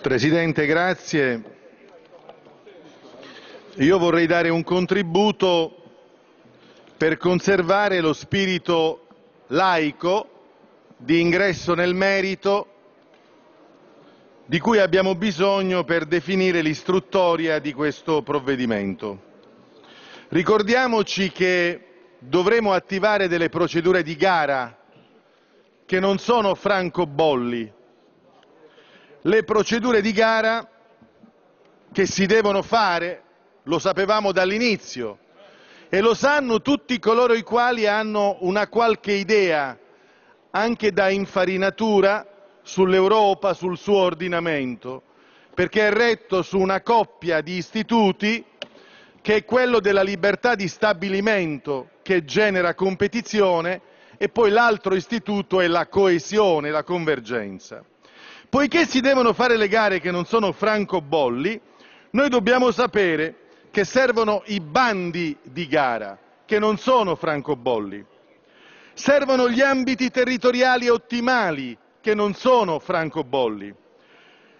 Presidente, grazie. Io vorrei dare un contributo per conservare lo spirito laico di ingresso nel merito di cui abbiamo bisogno per definire l'istruttoria di questo provvedimento. Ricordiamoci che dovremo attivare delle procedure di gara che non sono francobolli, le procedure di gara che si devono fare, lo sapevamo dall'inizio e lo sanno tutti coloro i quali hanno una qualche idea, anche da infarinatura, sull'Europa, sul suo ordinamento, perché è retto su una coppia di istituti che è quello della libertà di stabilimento che genera competizione e poi l'altro istituto è la coesione, la convergenza. Poiché si devono fare le gare che non sono francobolli, noi dobbiamo sapere che servono i bandi di gara, che non sono francobolli. Servono gli ambiti territoriali ottimali, che non sono francobolli.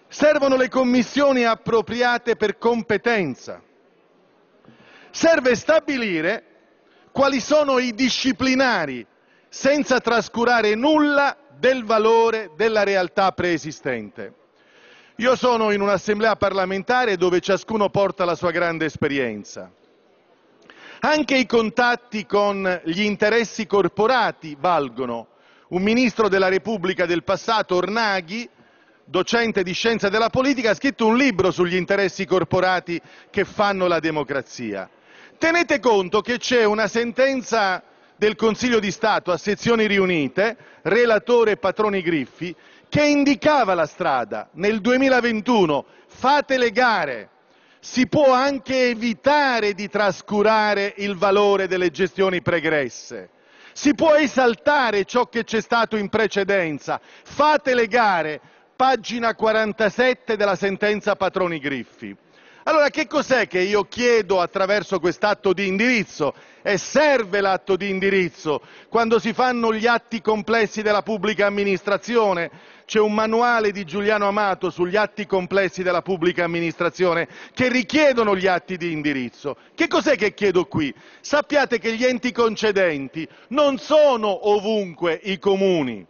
Servono le commissioni appropriate per competenza. Serve stabilire quali sono i disciplinari, senza trascurare nulla del valore della realtà preesistente. Io sono in un'assemblea parlamentare dove ciascuno porta la sua grande esperienza. Anche i contatti con gli interessi corporati valgono. Un ministro della Repubblica del passato, Ornaghi, docente di scienza della politica, ha scritto un libro sugli interessi corporati che fanno la democrazia. Tenete conto che c'è una sentenza del Consiglio di Stato a sezioni riunite, relatore Patroni Griffi, che indicava la strada. Nel 2021 fate le gare, si può anche evitare di trascurare il valore delle gestioni pregresse, si può esaltare ciò che c'è stato in precedenza, fate le gare, pagina 47 della sentenza Patroni Griffi. Allora che cos'è che io chiedo attraverso quest'atto di indirizzo? E serve l'atto di indirizzo quando si fanno gli atti complessi della pubblica amministrazione? C'è un manuale di Giuliano Amato sugli atti complessi della pubblica amministrazione che richiedono gli atti di indirizzo. Che cos'è che chiedo qui? Sappiate che gli enti concedenti non sono ovunque i comuni.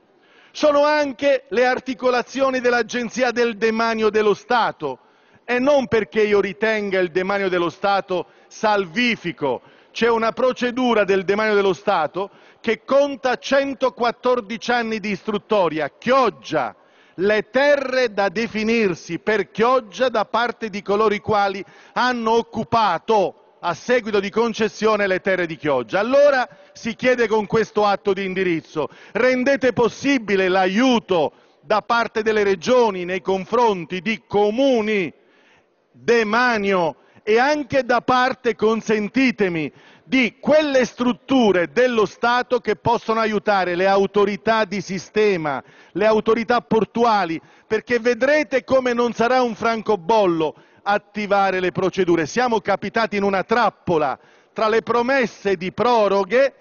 Sono anche le articolazioni dell'Agenzia del Demanio dello Stato, e non perché io ritenga il demanio dello Stato salvifico. C'è una procedura del demanio dello Stato che conta 114 anni di istruttoria, chioggia le terre da definirsi per chioggia da parte di coloro i quali hanno occupato a seguito di concessione le terre di Chioggia. Allora si chiede con questo atto di indirizzo, rendete possibile l'aiuto da parte delle regioni nei confronti di comuni demanio e anche da parte, consentitemi, di quelle strutture dello Stato che possono aiutare le autorità di sistema, le autorità portuali, perché vedrete come non sarà un francobollo attivare le procedure. Siamo capitati in una trappola tra le promesse di proroghe,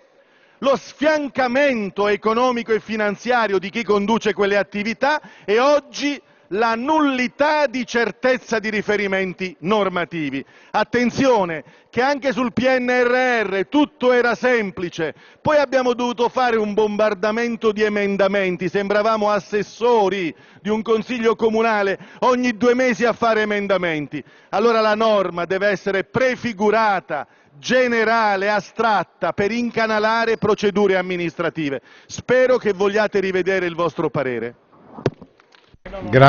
lo sfiancamento economico e finanziario di chi conduce quelle attività e oggi la nullità di certezza di riferimenti normativi. Attenzione che anche sul PNRR tutto era semplice, poi abbiamo dovuto fare un bombardamento di emendamenti, sembravamo assessori di un consiglio comunale ogni due mesi a fare emendamenti. Allora la norma deve essere prefigurata, generale, astratta, per incanalare procedure amministrative. Spero che vogliate rivedere il vostro parere.